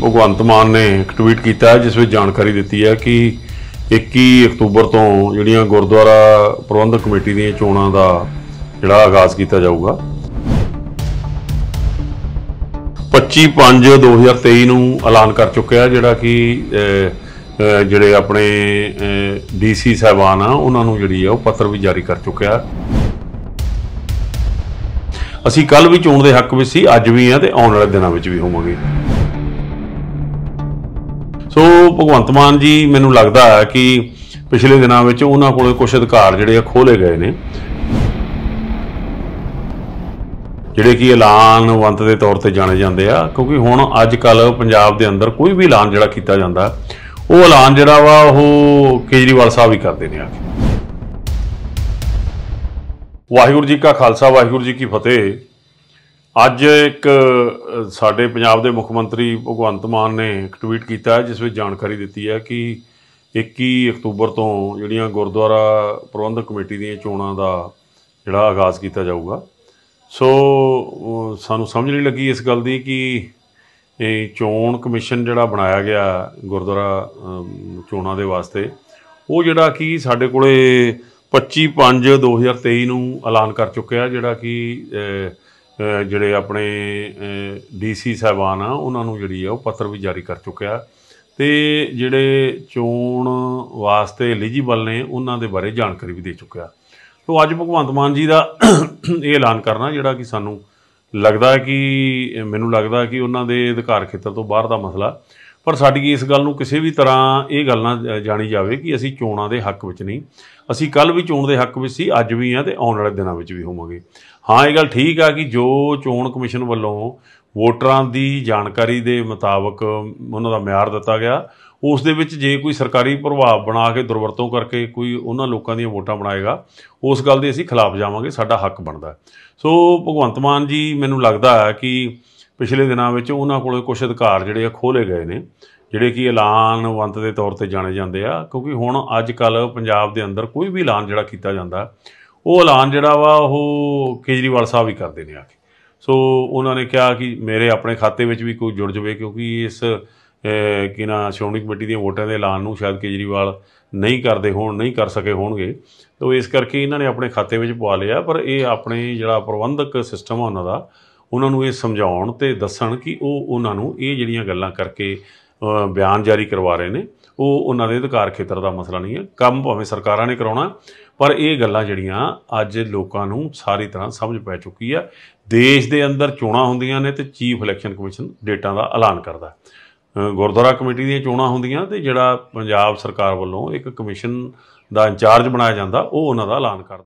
ਭਗਵੰਤ ਮਾਨ ਨੇ ਇੱਕ ਟਵੀਟ ਕੀਤਾ ਜਿਸ ਵਿੱਚ ਜਾਣਕਾਰੀ ਦਿੱਤੀ ਹੈ ਕਿ 21 ਅਕਤੂਬਰ ਤੋਂ ਜਿਹੜੀਆਂ ਗੁਰਦੁਆਰਾ ਪ੍ਰਬੰਧਕ ਕਮੇਟੀ ਦੀਆਂ ਚੋਣਾਂ ਦਾ ਜਿਹੜਾ ਆਗਾਜ਼ ਕੀਤਾ ਜਾਊਗਾ 25/5/2023 ਨੂੰ ਐਲਾਨ ਕਰ ਚੁੱਕਿਆ ਜਿਹੜਾ ਕਿ ਜਿਹੜੇ ਆਪਣੇ ਡੀਸੀ ਸਹਿਬਾਨ ਆ ਉਹਨਾਂ ਨੂੰ ਜਿਹੜੀ ਆ ਉਹ ਪੱਤਰ ਵੀ ਜਾਰੀ ਕਰ ਚੁੱਕਿਆ ਅਸੀਂ ਕੱਲ ਵੀ ਚੋਣ ਦੇ ਹੱਕ ਵਿੱਚ ਸੀ ਅੱਜ ਵੀ ਆ ਤੇ ਆਉਣ ਵਾਲੇ ਦਿਨਾਂ ਵਿੱਚ ਵੀ ਹੋਵਾਂਗੇ ਸੋ ਭਗਵੰਤ ਮਾਨ ਜੀ ਮੈਨੂੰ ਲੱਗਦਾ ਹੈ ਕਿ ਪਿਛਲੇ ਦਿਨਾਂ ਵਿੱਚ ਉਹਨਾਂ ਕੋਲੇ ਕੁਝ ਅਧਿਕਾਰ ਜਿਹੜੇ ਆ ਖੋਲੇ ਗਏ ਨੇ ਜਿਹੜੇ ਕਿ ਐਲਾਨਵੰਤ ਦੇ ਤੌਰ ਤੇ ਜਾਣੇ ਜਾਂਦੇ ਆ ਕਿਉਂਕਿ ਹੁਣ ਅੱਜ ਕੱਲ ਪੰਜਾਬ ਦੇ ਅੰਦਰ ਕੋਈ ਵੀ ਐਲਾਨ ਜਿਹੜਾ ਕੀਤਾ ਜਾਂਦਾ ਉਹ ਐਲਾਨ ਜਿਹੜਾ ਵਾ ਉਹ ਕੇਜਰੀਵਾਲ ਸਾਹਿਬ ਹੀ ਕਰਦੇ ਨੇ ਆ ਕੇ ਵਾਹਿਗੁਰੂ ਜੀ ਕਾ ਖਾਲਸਾ ਵਾਹਿਗੁਰੂ ਜੀ ਕੀ ਫਤਿਹ ਅੱਜ ਇੱਕ ਸਾਡੇ ਪੰਜਾਬ ਦੇ ਮੁੱਖ ਮੰਤਰੀ ਭਗਵੰਤ ਮਾਨ ਨੇ ਇੱਕ ਟਵੀਟ ਕੀਤਾ ਹੈ ਜਿਸ ਵਿੱਚ ਜਾਣਕਾਰੀ ਦਿੱਤੀ ਹੈ ਕਿ 21 ਅਕਤੂਬਰ ਤੋਂ ਜਿਹੜੀਆਂ ਗੁਰਦੁਆਰਾ ਪ੍ਰਬੰਧਕ ਕਮੇਟੀ ਦੀਆਂ ਚੋਣਾਂ ਦਾ ਜਿਹੜਾ ਆਗਾਜ਼ ਕੀਤਾ ਜਾਊਗਾ ਸੋ ਸਾਨੂੰ ਸਮਝ ਨਹੀਂ ਲੱਗੀ ਇਸ ਗੱਲ ਦੀ ਕਿ ਇਹ ਚੋਣ ਕਮਿਸ਼ਨ ਜਿਹੜਾ ਬਣਾਇਆ ਗਿਆ ਗੁਰਦੁਆਰਾ ਚੋਣਾਂ ਦੇ ਵਾਸਤੇ ਉਹ ਜਿਹੜਾ ਕਿ ਸਾਡੇ ਕੋਲੇ 25 5 2023 ਨੂੰ ਐਲਾਨ ਕਰ ਚੁੱਕਿਆ ਜਿਹੜਾ ਕਿ ਜਿਹੜੇ ਆਪਣੇ ਡੀਸੀ ਸਹਿਬਾਨ ਆ ਉਹਨਾਂ ਨੂੰ ਜਿਹੜੀ ਆ ਉਹ ਪੱਤਰ ਵੀ ਜਾਰੀ ਕਰ ਚੁੱਕਿਆ ਤੇ ਜਿਹੜੇ ਚੋਣ ਵਾਸਤੇ ਐਲੀਜੀਬਲ ਨੇ ਉਹਨਾਂ ਦੇ ਬਾਰੇ ਜਾਣਕਾਰੀ ਵੀ ਦੇ ਚੁੱਕਿਆ ਤੋਂ ਅੱਜ ਭਗਵੰਤ ਮਾਨ ਜੀ ਦਾ ਇਹ ਐਲਾਨ ਕਰਨਾ ਜਿਹੜਾ ਕਿ ਸਾਨੂੰ ਲੱਗਦਾ ਕਿ ਮੈਨੂੰ ਲੱਗਦਾ ਕਿ ਉਹਨਾਂ ਦੇ ਅਧਿਕਾਰ ਖੇਤਰ ਤੋਂ ਬਾਹਰ ਦਾ ਮਸਲਾ ਪਰ ਸਾਡੀ ਇਸ ਗੱਲ ਨੂੰ ਕਿਸੇ ਵੀ ਤਰ੍ਹਾਂ ਇਹ ਗੱਲ ਨਾ ਜਾਣੀ ਜਾਵੇ ਕਿ ਅਸੀਂ ਚੋਣਾਂ ਦੇ ਹੱਕ ਵਿੱਚ ਨਹੀਂ ਅਸੀਂ ਕੱਲ ਵੀ ਚੋਣ ਦੇ ਹੱਕ ਵਿੱਚ ਸੀ ਅੱਜ ਵੀ ਆ ਤੇ ਆਉਣ ਵਾਲੇ ਦਿਨਾਂ ਵਿੱਚ ਵੀ ਹੋਵਾਂਗੇ ਹਾਂ ਇਹ ਗੱਲ ਠੀਕ ਆ ਕਿ ਜੋ ਚੋਣ ਕਮਿਸ਼ਨ ਵੱਲੋਂ ਵੋਟਰਾਂ ਦੀ ਜਾਣਕਾਰੀ ਦੇ ਮੁਤਾਬਕ ਉਹਨਾਂ ਦਾ ਮਿਆਰ ਦਿੱਤਾ ਗਿਆ ਉਸ ਦੇ ਵਿੱਚ ਜੇ ਕੋਈ ਸਰਕਾਰੀ ਪ੍ਰਭਾਵ ਬਣਾ ਕੇ ਦੁਰਵਰਤੋਂ ਕਰਕੇ ਕੋਈ ਉਹਨਾਂ ਲੋਕਾਂ ਦੀਆਂ ਵੋਟਾਂ ਬਣਾਏਗਾ ਉਸ ਗੱਲ ਦੇ ਅਸੀਂ ਖਿਲਾਫ ਜਾਵਾਂਗੇ ਸਾਡਾ ਹੱਕ ਬਣਦਾ ਸੋ ਭਗਵੰਤ ਮਾਨ ਜੀ ਮੈਨੂੰ ਲੱਗਦਾ ਹੈ ਕਿ ਪਿਛਲੇ ਦਿਨਾਂ ਵਿੱਚ ਉਹਨਾਂ ਕੋਲ ਕੁਝ ਅਧਿਕਾਰ ਜਿਹੜੇ ਆ ਖੋਲੇ ਗਏ ਨੇ ਜਿਹੜੇ ਕਿ ਐਲਾਨਵੰਤ ਦੇ ਤੌਰ ਤੇ ਜਾਣੇ ਜਾਂਦੇ ਆ ਕਿਉਂਕਿ ਹੁਣ ਅੱਜ ਕੱਲ ਪੰਜਾਬ ਦੇ ਅੰਦਰ ਕੋਈ ਵੀ ਐਲਾਨ ਜਿਹੜਾ ਕੀਤਾ ਜਾਂਦਾ ਉਹ ਐਲਾਨ ਜਿਹੜਾ ਵਾ ਉਹ ਕੇਜਰੀਵਾਲ ਸਾਹਿਬ ਹੀ ਕਰਦੇ ਨੇ ਆ ਕੇ ਸੋ ਉਹਨਾਂ ਨੇ ਕਿਹਾ ਕਿ ਮੇਰੇ ਆਪਣੇ ਖਾਤੇ ਵਿੱਚ ਵੀ ਕੋਈ ਜੁੜ ਜਵੇ ਕਿਉਂਕਿ ਇਸ ਕਿ ਨਾ ਸ਼੍ਰੋਮਣੀ ਕਮੇਟੀ ਦੀਆਂ ਵੋਟਾਂ ਦੇ ਐਲਾਨ ਨੂੰ ਸ਼ਾਇਦ ਕੇਜਰੀਵਾਲ ਨਹੀਂ ਕਰਦੇ ਹੋਣ ਨਹੀਂ ਕਰ ਸਕੇ ਹੋਣਗੇ ਤੋ ਇਸ ਕਰਕੇ ਇਹਨਾਂ ਨੇ ਆਪਣੇ ਖਾਤੇ ਵਿੱਚ ਪਵਾ ਲਿਆ ਪਰ ਇਹ ਆਪਣੇ ਜਿਹੜਾ ਪ੍ਰਬੰਧਕ ਸਿਸਟਮ ਆ ਉਹਨਾਂ ਦਾ ਉਹਨਾਂ ਨੂੰ ਇਹ ਸਮਝਾਉਣ ਤੇ ਦੱਸਣ ਕਿ ਉਹ ਉਹਨਾਂ ਨੂੰ ਇਹ ਜਿਹੜੀਆਂ ਗੱਲਾਂ ਕਰਕੇ ਬਿਆਨ ਜਾਰੀ ਕਰਵਾ ਰਹੇ ਨੇ ਉਹ ਉਹਨਾਂ ਦੇ ਅਧਿਕਾਰ ਖੇਤਰ ਦਾ ਮਸਲਾ ਨਹੀਂ ਹੈ ਕੰਮ ਭਾਵੇਂ ਸਰਕਾਰਾਂ ਨੇ ਕਰਾਉਣਾ ਪਰ ਇਹ ਗੱਲਾਂ ਜਿਹੜੀਆਂ ਅੱਜ ਲੋਕਾਂ ਨੂੰ ਸਾਰੀ ਤਰ੍ਹਾਂ ਸਮਝ ਪੈ ਚੁੱਕੀ ਆ ਦੇਸ਼ ਦੇ ਅੰਦਰ ਚੋਣਾਂ ਹੁੰਦੀਆਂ ਨੇ ਤੇ ਚੀਫ ਇਲੈਕਸ਼ਨ ਕਮਿਸ਼ਨ ਡੇਟਾ ਦਾ ਐਲਾਨ ਕਰਦਾ ਗੁਰਦੁਆਰਾ ਕਮੇਟੀ ਦੀਆਂ ਚੋਣਾਂ ਹੁੰਦੀਆਂ ਤੇ ਜਿਹੜਾ ਪੰਜਾਬ ਸਰਕਾਰ ਵੱਲੋਂ ਇੱਕ ਕਮਿਸ਼ਨ ਦਾ ਇੰਚਾਰਜ ਬਣਾਇਆ ਜਾਂਦਾ ਉਹ ਉਹਨਾਂ ਦਾ ਐਲਾਨ ਕਰਦਾ